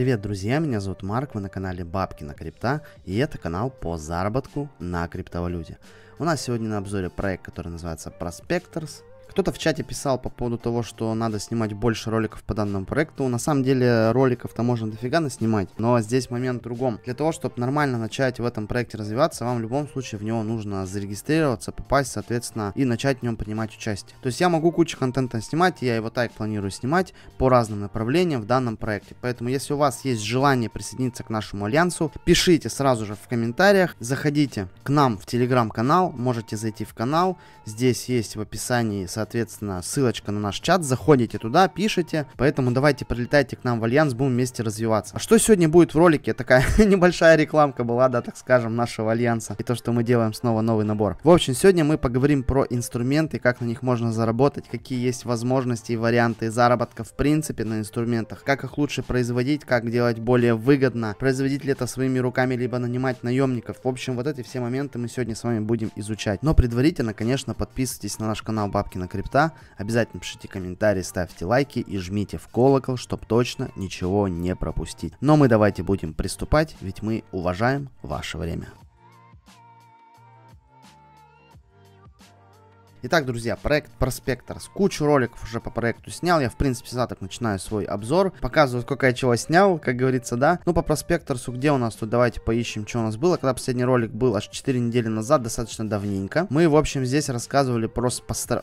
Привет, друзья, меня зовут Марк, вы на канале Бабки на крипта, и это канал по заработку на криптовалюте. У нас сегодня на обзоре проект, который называется Prospectors, кто-то в чате писал по поводу того, что надо снимать больше роликов по данному проекту. На самом деле роликов-то можно дофига наснимать, но здесь момент в другом. Для того, чтобы нормально начать в этом проекте развиваться, вам в любом случае в него нужно зарегистрироваться, попасть, соответственно, и начать в нем принимать участие. То есть я могу кучу контента снимать, я его так планирую снимать по разным направлениям в данном проекте. Поэтому, если у вас есть желание присоединиться к нашему альянсу, пишите сразу же в комментариях, заходите к нам в телеграм-канал, можете зайти в канал, здесь есть в описании, соответственно, соответственно, ссылочка на наш чат. Заходите туда, пишите. Поэтому давайте прилетайте к нам в Альянс, будем вместе развиваться. А что сегодня будет в ролике? Такая небольшая рекламка была, да, так скажем, нашего Альянса. И то, что мы делаем снова новый набор. В общем, сегодня мы поговорим про инструменты, как на них можно заработать, какие есть возможности и варианты заработка в принципе на инструментах, как их лучше производить, как делать более выгодно, производить ли это своими руками, либо нанимать наемников. В общем, вот эти все моменты мы сегодня с вами будем изучать. Но предварительно, конечно, подписывайтесь на наш канал Бабкина крипта. Обязательно пишите комментарии, ставьте лайки и жмите в колокол, чтобы точно ничего не пропустить. Но ну, а мы давайте будем приступать, ведь мы уважаем ваше время. Итак, друзья, проект Проспектор. С кучу роликов уже по проекту снял. Я, в принципе, за так начинаю свой обзор. Показываю, сколько я чего снял, как говорится, да. Ну, по Проспекторсу, где у нас тут? Давайте поищем, что у нас было. Когда последний ролик был аж 4 недели назад, достаточно давненько. Мы, в общем, здесь рассказывали про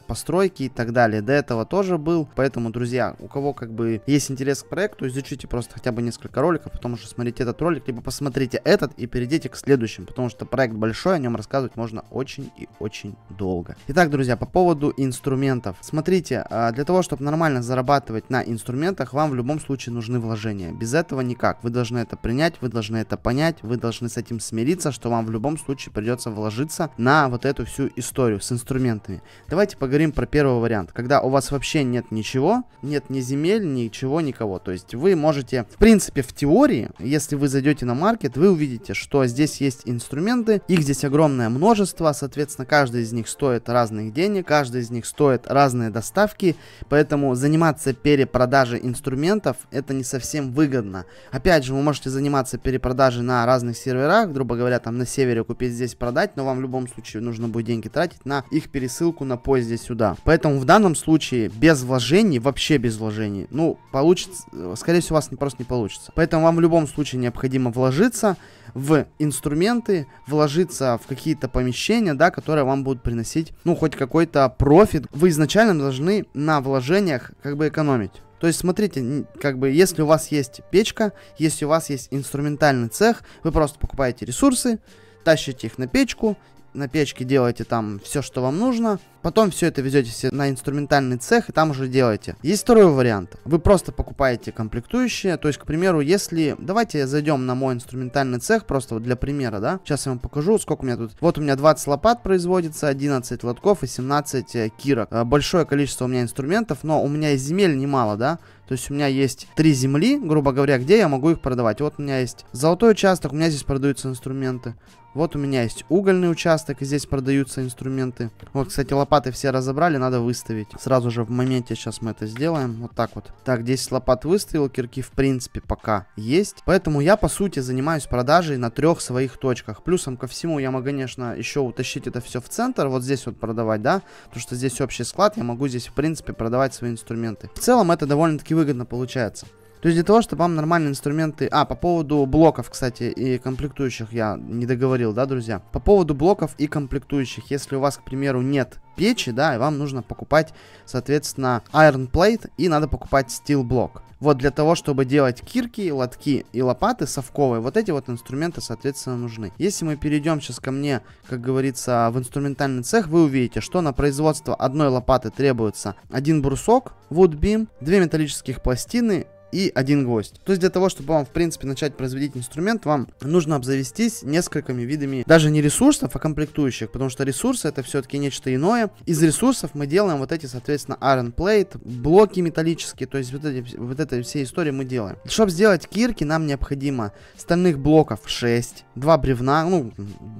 постройки и так далее. До этого тоже был. Поэтому, друзья, у кого как бы есть интерес к проекту, изучите просто хотя бы несколько роликов, а потому что смотрите этот ролик, либо посмотрите этот и перейдите к следующим, потому что проект большой, о нем рассказывать можно очень и очень долго. Итак, друзья, друзья, по поводу инструментов. Смотрите, а, для того, чтобы нормально зарабатывать на инструментах, вам в любом случае нужны вложения. Без этого никак. Вы должны это принять, вы должны это понять, вы должны с этим смириться, что вам в любом случае придется вложиться на вот эту всю историю с инструментами. Давайте поговорим про первый вариант. Когда у вас вообще нет ничего, нет ни земель, ничего, никого. То есть вы можете, в принципе, в теории, если вы зайдете на маркет, вы увидите, что здесь есть инструменты, их здесь огромное множество, соответственно, каждый из них стоит разных денег, каждый из них стоит разные доставки, поэтому заниматься перепродажей инструментов это не совсем выгодно. Опять же, вы можете заниматься перепродажей на разных серверах, грубо говоря, там на севере купить, здесь продать, но вам в любом случае нужно будет деньги тратить на их пересылку на поезде сюда. Поэтому в данном случае без вложений, вообще без вложений, ну, получится, э, скорее всего, у вас не, просто не получится. Поэтому вам в любом случае необходимо вложиться, в инструменты, вложиться в какие-то помещения, да, которые вам будут приносить, ну, хоть какой-то профит. Вы изначально должны на вложениях как бы экономить. То есть, смотрите, как бы, если у вас есть печка, если у вас есть инструментальный цех, вы просто покупаете ресурсы, тащите их на печку на печке делаете там все, что вам нужно. Потом все это везете все на инструментальный цех и там уже делаете. Есть второй вариант. Вы просто покупаете комплектующие. То есть, к примеру, если... Давайте зайдем на мой инструментальный цех, просто вот для примера, да. Сейчас я вам покажу, сколько у меня тут... Вот у меня 20 лопат производится, 11 лотков и 17 э, кирок. Э, большое количество у меня инструментов, но у меня и земель немало, да. То есть у меня есть три земли, грубо говоря, где я могу их продавать. Вот у меня есть золотой участок, у меня здесь продаются инструменты. Вот у меня есть угольный участок, и здесь продаются инструменты. Вот, кстати, лопаты все разобрали, надо выставить. Сразу же в моменте сейчас мы это сделаем, вот так вот. Так, 10 лопат выставил, кирки в принципе пока есть. Поэтому я, по сути, занимаюсь продажей на трех своих точках. Плюсом ко всему я могу, конечно, еще утащить это все в центр, вот здесь вот продавать, да? Потому что здесь общий склад, я могу здесь, в принципе, продавать свои инструменты. В целом, это довольно-таки выгодно получается. То есть для того, чтобы вам нормальные инструменты... А, по поводу блоков, кстати, и комплектующих я не договорил, да, друзья? По поводу блоков и комплектующих. Если у вас, к примеру, нет печи, да, и вам нужно покупать, соответственно, iron plate и надо покупать steel блок. Вот для того, чтобы делать кирки, лотки и лопаты совковые, вот эти вот инструменты, соответственно, нужны. Если мы перейдем сейчас ко мне, как говорится, в инструментальный цех, вы увидите, что на производство одной лопаты требуется один брусок, wood beam, две металлических пластины, и один гвоздь. То есть для того, чтобы вам, в принципе, начать производить инструмент, вам нужно обзавестись несколькими видами, даже не ресурсов, а комплектующих, потому что ресурсы это все-таки нечто иное. Из ресурсов мы делаем вот эти, соответственно, iron plate, блоки металлические, то есть вот, эти, вот этой всей истории мы делаем. Чтобы сделать кирки, нам необходимо стальных блоков 6, 2 бревна, ну,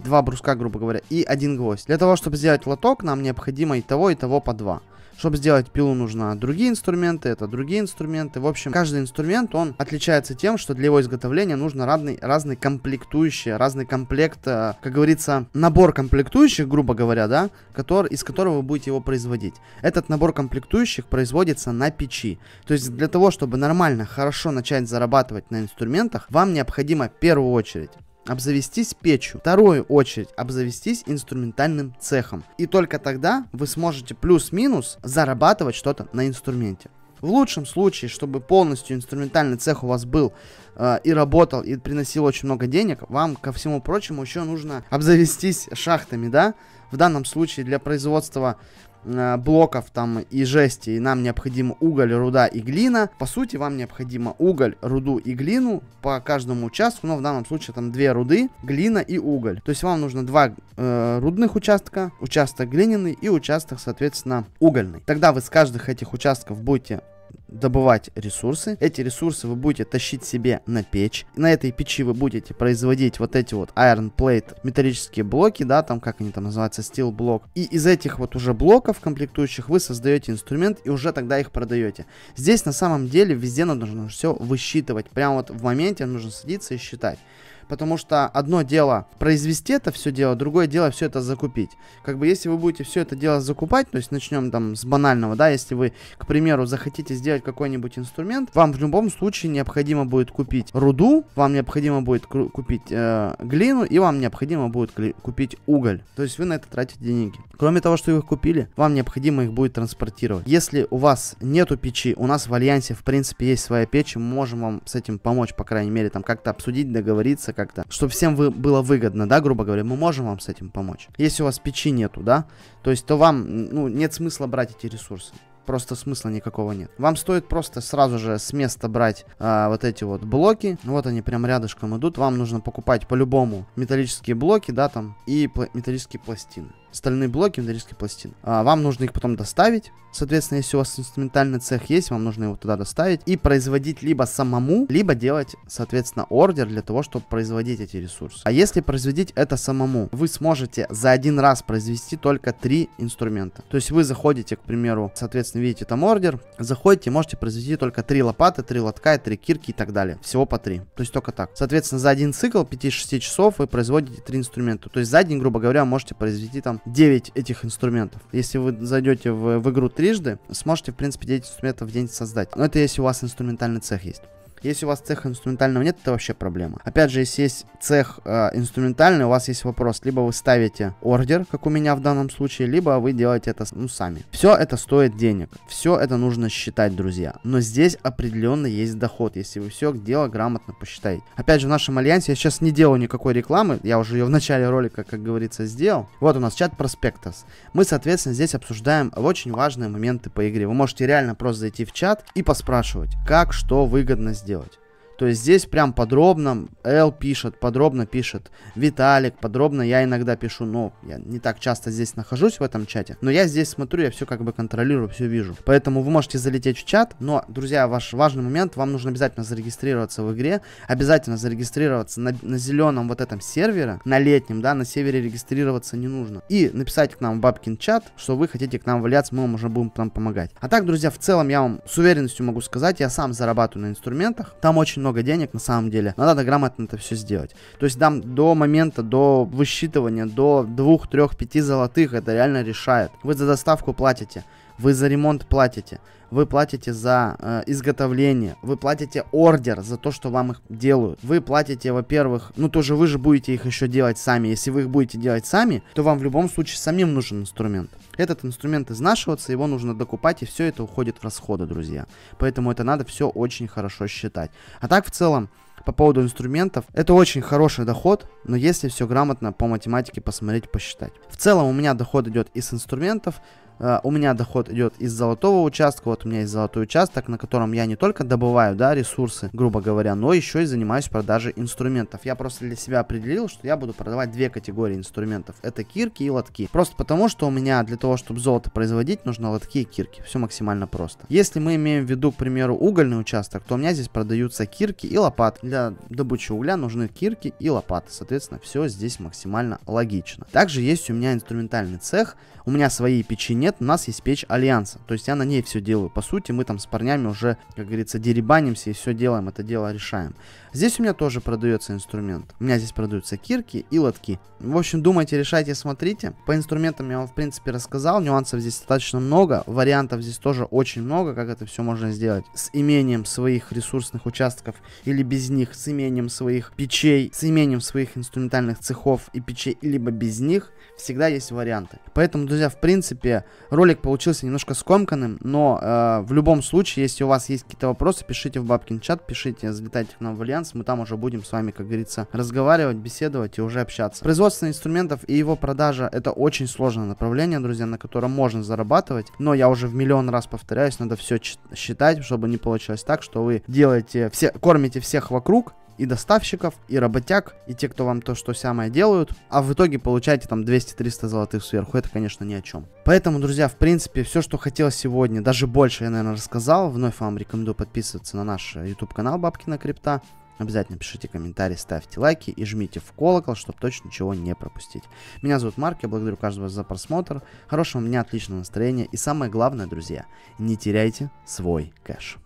2 бруска, грубо говоря, и один гвоздь. Для того, чтобы сделать лоток, нам необходимо и того, и того по 2. Чтобы сделать пилу, нужно другие инструменты, это другие инструменты. В общем, каждый инструмент, он отличается тем, что для его изготовления нужно разный, разный комплектующие, разный комплект, э, как говорится, набор комплектующих, грубо говоря, да, который, из которого вы будете его производить. Этот набор комплектующих производится на печи. То есть для того, чтобы нормально, хорошо начать зарабатывать на инструментах, вам необходимо в первую очередь обзавестись печью. Вторую очередь, обзавестись инструментальным цехом. И только тогда вы сможете плюс-минус зарабатывать что-то на инструменте. В лучшем случае, чтобы полностью инструментальный цех у вас был э, и работал, и приносил очень много денег, вам, ко всему прочему, еще нужно обзавестись шахтами, да? В данном случае для производства Э, блоков там и жести, и нам необходим уголь, руда и глина. По сути, вам необходимо уголь, руду и глину по каждому участку, но в данном случае там две руды, глина и уголь. То есть вам нужно два э, рудных участка, участок глиняный и участок, соответственно, угольный. Тогда вы с каждых этих участков будете добывать ресурсы. Эти ресурсы вы будете тащить себе на печь. На этой печи вы будете производить вот эти вот iron plate металлические блоки, да, там как они там называются, steel блок. И из этих вот уже блоков комплектующих вы создаете инструмент и уже тогда их продаете. Здесь на самом деле везде нужно все высчитывать. Прямо вот в моменте нужно садиться и считать. Потому что одно дело произвести это все дело, другое дело все это закупить. Как бы если вы будете все это дело закупать, то есть начнем там с банального, да, если вы, к примеру, захотите сделать какой-нибудь инструмент, вам в любом случае необходимо будет купить руду, вам необходимо будет купить э, глину и вам необходимо будет купить уголь. То есть вы на это тратите деньги. Кроме того, что вы их купили, вам необходимо их будет транспортировать. Если у вас нету печи, у нас в Альянсе в принципе есть своя печь, мы можем вам с этим помочь, по крайней мере, там как-то обсудить, договориться, как-то, чтобы всем вы, было выгодно, да, грубо говоря, мы можем вам с этим помочь. Если у вас печи нету, да, то есть то вам, ну, нет смысла брать эти ресурсы просто смысла никакого нет. Вам стоит просто сразу же с места брать а, вот эти вот блоки. Вот они прям рядышком идут. Вам нужно покупать по-любому металлические блоки, да, там, и пла металлические пластины стальные блоки металлических пластин. А, вам нужно их потом доставить. Соответственно, если у вас инструментальный цех есть, вам нужно его туда доставить и производить либо самому, либо делать, соответственно, ордер для того, чтобы производить эти ресурсы. А если производить это самому, вы сможете за один раз произвести только три инструмента. То есть вы заходите, к примеру, соответственно, видите там ордер, заходите, можете произвести только три лопаты, три лотка, три кирки и так далее. Всего по три. То есть только так. Соответственно, за один цикл 5-6 часов вы производите три инструмента. То есть за день, грубо говоря, можете произвести там было 9 этих инструментов. Если вы зайдете в, в игру трижды, сможете, в принципе, 9 инструментов в день создать. Но это если у вас инструментальный цех есть. Если у вас цех инструментального нет, это вообще проблема. Опять же, если есть цех э, инструментальный, у вас есть вопрос, либо вы ставите ордер, как у меня в данном случае, либо вы делаете это ну, сами. Все это стоит денег, все это нужно считать, друзья. Но здесь определенно есть доход, если вы все дело грамотно посчитаете. Опять же, в нашем альянсе я сейчас не делаю никакой рекламы, я уже ее в начале ролика, как говорится, сделал. Вот у нас чат проспектос. Мы, соответственно, здесь обсуждаем очень важные моменты по игре. Вы можете реально просто зайти в чат и поспрашивать, как что выгодно сделать сделать. То есть здесь прям подробно Эл пишет, подробно пишет Виталик, подробно я иногда пишу, но я не так часто здесь нахожусь в этом чате, но я здесь смотрю, я все как бы контролирую, все вижу. Поэтому вы можете залететь в чат, но, друзья, ваш важный момент, вам нужно обязательно зарегистрироваться в игре, обязательно зарегистрироваться на, на зеленом вот этом сервере, на летнем, да, на севере регистрироваться не нужно. И написать к нам в бабкин чат, что вы хотите к нам валяться, мы вам уже будем там помогать. А так, друзья, в целом я вам с уверенностью могу сказать, я сам зарабатываю на инструментах, там очень много денег на самом деле, но надо грамотно это все сделать. То есть там до момента, до высчитывания, до 2, 3, 5 золотых это реально решает. Вы за доставку платите. Вы за ремонт платите, вы платите за э, изготовление, вы платите ордер за то, что вам их делают. Вы платите, во-первых, ну тоже вы же будете их еще делать сами. Если вы их будете делать сами, то вам в любом случае самим нужен инструмент. Этот инструмент изнашиваться, его нужно докупать, и все это уходит в расходы, друзья. Поэтому это надо все очень хорошо считать. А так в целом, по поводу инструментов, это очень хороший доход, но если все грамотно по математике посмотреть, посчитать. В целом у меня доход идет из инструментов, Э, у меня доход идет из золотого участка, вот у меня есть золотой участок, на котором я не только добываю, да, ресурсы, грубо говоря, но еще и занимаюсь продажей инструментов. Я просто для себя определил, что я буду продавать две категории инструментов. Это кирки и лотки. Просто потому, что у меня для того, чтобы золото производить, нужно лотки и кирки. Все максимально просто. Если мы имеем в виду, к примеру, угольный участок, то у меня здесь продаются кирки и лопаты. Для добычи угля нужны кирки и лопаты. Соответственно, все здесь максимально логично. Также есть у меня инструментальный цех. У меня свои печенья нет, у нас есть печь Альянса. То есть я на ней все делаю. По сути, мы там с парнями уже, как говорится, деребанимся и все делаем, это дело решаем. Здесь у меня тоже продается инструмент. У меня здесь продаются кирки и лотки. В общем, думайте, решайте, смотрите. По инструментам я вам, в принципе, рассказал. Нюансов здесь достаточно много. Вариантов здесь тоже очень много, как это все можно сделать. С имением своих ресурсных участков или без них, с имением своих печей, с имением своих инструментальных цехов и печей, либо без них, всегда есть варианты. Поэтому, друзья, в принципе, Ролик получился немножко скомканным, но э, в любом случае, если у вас есть какие-то вопросы, пишите в Бабкин чат, пишите, залетайте к нам в Альянс, мы там уже будем с вами, как говорится, разговаривать, беседовать и уже общаться. Производство инструментов и его продажа это очень сложное направление, друзья, на котором можно зарабатывать, но я уже в миллион раз повторяюсь, надо все считать, чтобы не получилось так, что вы делаете все, кормите всех вокруг, и доставщиков, и работяг, и те, кто вам то, что самое делают, а в итоге получаете там 200-300 золотых сверху, это, конечно, ни о чем. Поэтому, друзья, в принципе, все, что хотел сегодня, даже больше я, наверное, рассказал. Вновь вам рекомендую подписываться на наш YouTube-канал э, Бабкина Крипта. Обязательно пишите комментарии, ставьте лайки и жмите в колокол, чтобы точно ничего не пропустить. Меня зовут Марк, я благодарю каждого за просмотр. Хорошего мне отличного настроения и самое главное, друзья, не теряйте свой кэш.